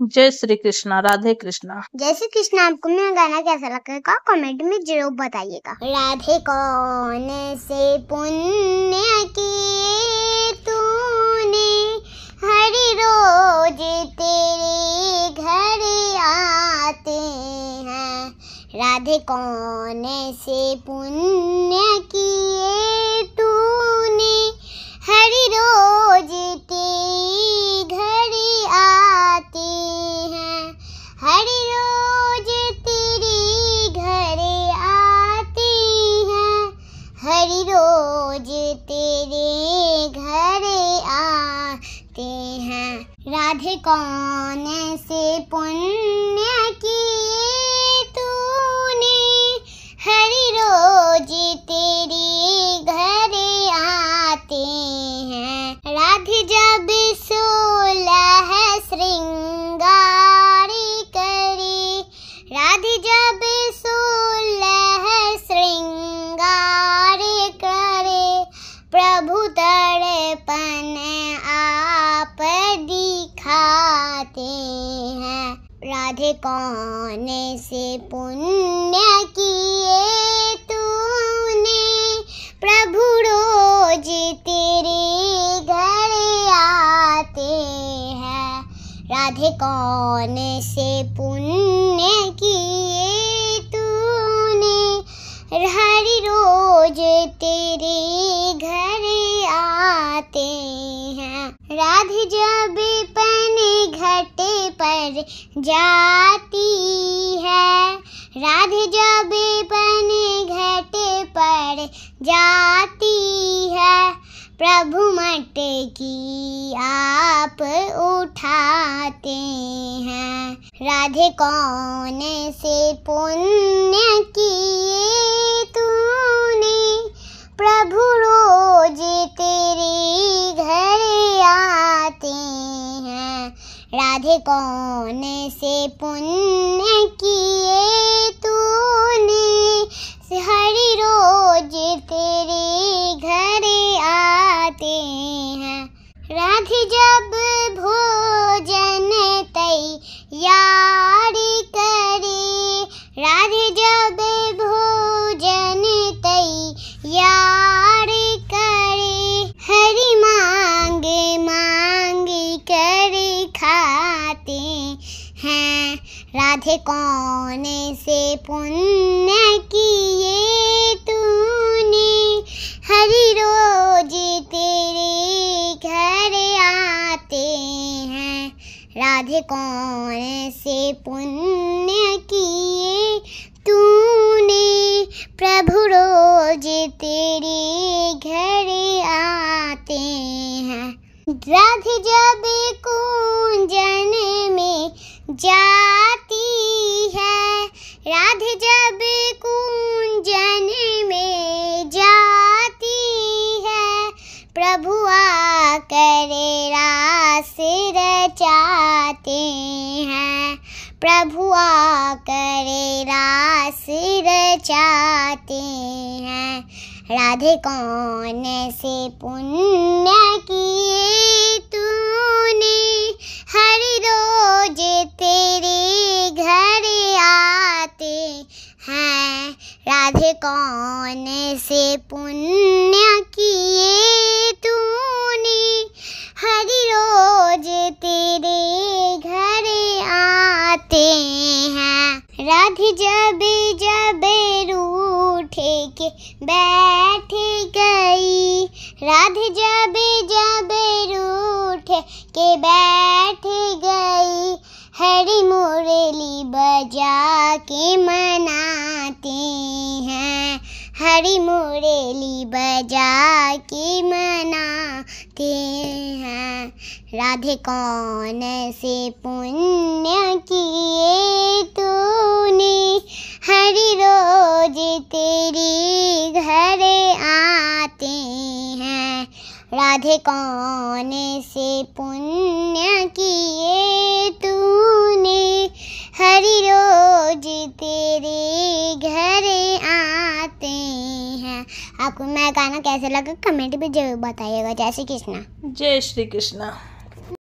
जय श्री कृष्णा राधे कृष्णा जय श्री कृष्णा आपको मेरा गाना कैसा लगेगा कमेंट में जरूर बताइएगा राधे कौन से पुण्य किए तूने हर रोज तेरे घर आते हैं राधे कौन से पुण्य किए तू रोज तेरे घर आते हैं राधे कौन से पुण्य किए तूने हर रोज तेरे घर आते हैं राधे जब जाते हैं राधे कौन से पुण्य किए तूने प्रभु रोज तेरे घर आते हैं राधे कौन से पुण्य किए तूने हर रोज तेरे घर आते हैं राधे जब कर जाती है राधे जब बन घट पर जाती है प्रभु मट की आप उठाते हैं राधे कौन से पुण्य किए तूने प्रभु रोज राधे कौन से पुण्य किए थे कौन से पुण्य किए तूने हर रोज तेरे घर आते हैं राधे कौन से पुण्य किए तूने प्रभु रोज तेरे घर आते हैं राधे जब कुंजन में जा बबुआ करेरा सिर चाहते हैं प्रभु करेरा सिर चाहते हैं राधे कौन से पुण्य किए तूने हर रोज तेरे घर आते हैं राधे कौन से पुण्य राधे जब जब रूठे के बैठ गई राधे जब जब रूठे के बैठ गई हरी मुरली बजा के मनाते हैं हरी मुरली बजा के मनाते हैं राधे कौन से पुण्य की राधे कौन से पुण्य किए तूने हरी रोज तेरे घर आते हैं आपको मैं गाना कैसे लगा कमेंट में जरूर बताइएगा जय श्री कृष्णा जय श्री कृष्णा